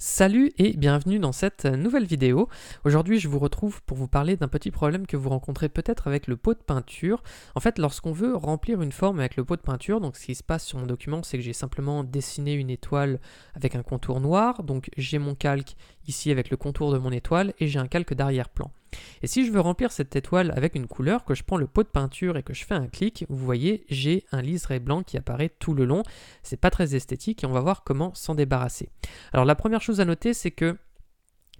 Salut et bienvenue dans cette nouvelle vidéo. Aujourd'hui je vous retrouve pour vous parler d'un petit problème que vous rencontrez peut-être avec le pot de peinture. En fait lorsqu'on veut remplir une forme avec le pot de peinture, donc ce qui se passe sur mon document c'est que j'ai simplement dessiné une étoile avec un contour noir, donc j'ai mon calque ici avec le contour de mon étoile, et j'ai un calque d'arrière-plan. Et si je veux remplir cette étoile avec une couleur, que je prends le pot de peinture et que je fais un clic, vous voyez, j'ai un liseré blanc qui apparaît tout le long. C'est pas très esthétique et on va voir comment s'en débarrasser. Alors la première chose à noter, c'est que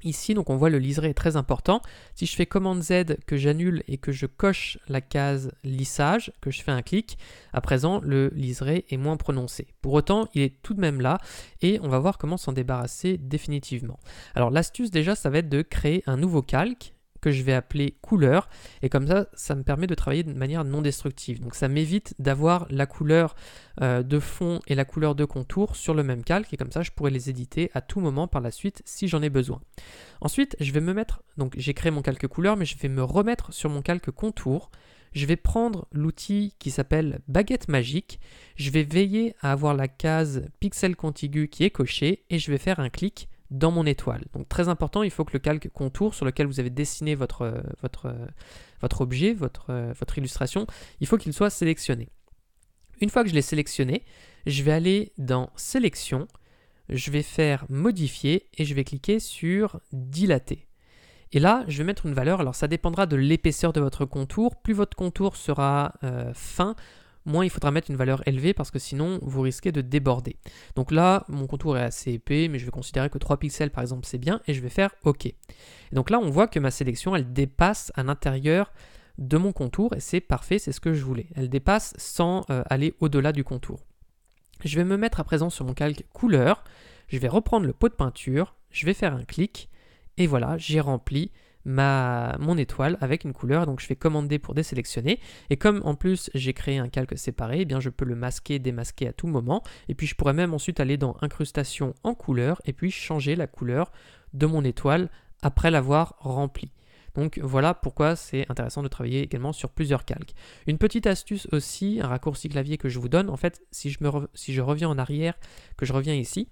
Ici, donc on voit le liseré est très important. Si je fais commande Z, que j'annule et que je coche la case lissage, que je fais un clic, à présent le liseré est moins prononcé. Pour autant, il est tout de même là et on va voir comment s'en débarrasser définitivement. Alors l'astuce déjà, ça va être de créer un nouveau calque que je vais appeler couleur. Et comme ça, ça me permet de travailler de manière non destructive. Donc ça m'évite d'avoir la couleur euh, de fond et la couleur de contour sur le même calque. Et comme ça, je pourrais les éditer à tout moment par la suite si j'en ai besoin. Ensuite, je vais me mettre, donc j'ai créé mon calque couleur, mais je vais me remettre sur mon calque contour. Je vais prendre l'outil qui s'appelle baguette magique. Je vais veiller à avoir la case pixel contigu qui est cochée et je vais faire un clic dans mon étoile. Donc très important, il faut que le calque contour sur lequel vous avez dessiné votre, euh, votre, euh, votre objet, votre, euh, votre illustration, il faut qu'il soit sélectionné. Une fois que je l'ai sélectionné, je vais aller dans Sélection, je vais faire Modifier et je vais cliquer sur Dilater. Et là, je vais mettre une valeur, alors ça dépendra de l'épaisseur de votre contour. Plus votre contour sera fin, moins il faudra mettre une valeur élevée parce que sinon vous risquez de déborder. Donc là, mon contour est assez épais, mais je vais considérer que 3 pixels par exemple c'est bien et je vais faire OK. Et donc là, on voit que ma sélection elle dépasse à l'intérieur de mon contour et c'est parfait, c'est ce que je voulais. Elle dépasse sans euh, aller au-delà du contour. Je vais me mettre à présent sur mon calque couleur, je vais reprendre le pot de peinture, je vais faire un clic et voilà, j'ai rempli ma, mon étoile avec une couleur. Donc je fais commander pour désélectionner. Et comme en plus j'ai créé un calque séparé, eh bien je peux le masquer, démasquer à tout moment. Et puis je pourrais même ensuite aller dans incrustation en couleur et puis changer la couleur de mon étoile après l'avoir remplie. Donc voilà pourquoi c'est intéressant de travailler également sur plusieurs calques. Une petite astuce aussi, un raccourci clavier que je vous donne, en fait, si je, me si je reviens en arrière, que je reviens ici,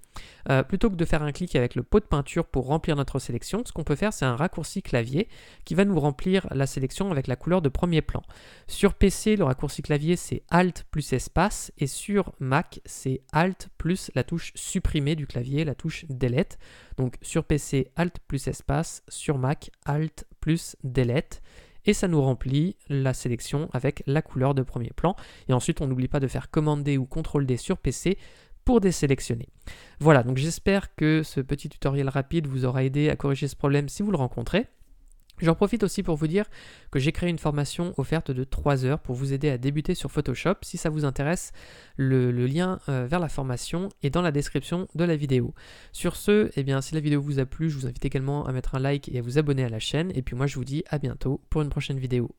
euh, plutôt que de faire un clic avec le pot de peinture pour remplir notre sélection, ce qu'on peut faire, c'est un raccourci clavier qui va nous remplir la sélection avec la couleur de premier plan. Sur PC, le raccourci clavier, c'est Alt plus espace, et sur Mac, c'est Alt plus la touche supprimée du clavier, la touche Delete. Donc sur PC, Alt plus espace, sur Mac, Alt plus plus delete et ça nous remplit la sélection avec la couleur de premier plan. Et ensuite, on n'oublie pas de faire D ou contrôle D sur PC pour désélectionner. Voilà, donc j'espère que ce petit tutoriel rapide vous aura aidé à corriger ce problème si vous le rencontrez. J'en profite aussi pour vous dire que j'ai créé une formation offerte de 3 heures pour vous aider à débuter sur Photoshop. Si ça vous intéresse, le, lien euh, vers la formation est dans la description de la vidéo. Sur ce, eh bien, si la vidéo vous a plu, je vous invite également à mettre un like et à vous abonner à la chaîne. Et puis moi, je vous dis à bientôt pour une prochaine vidéo.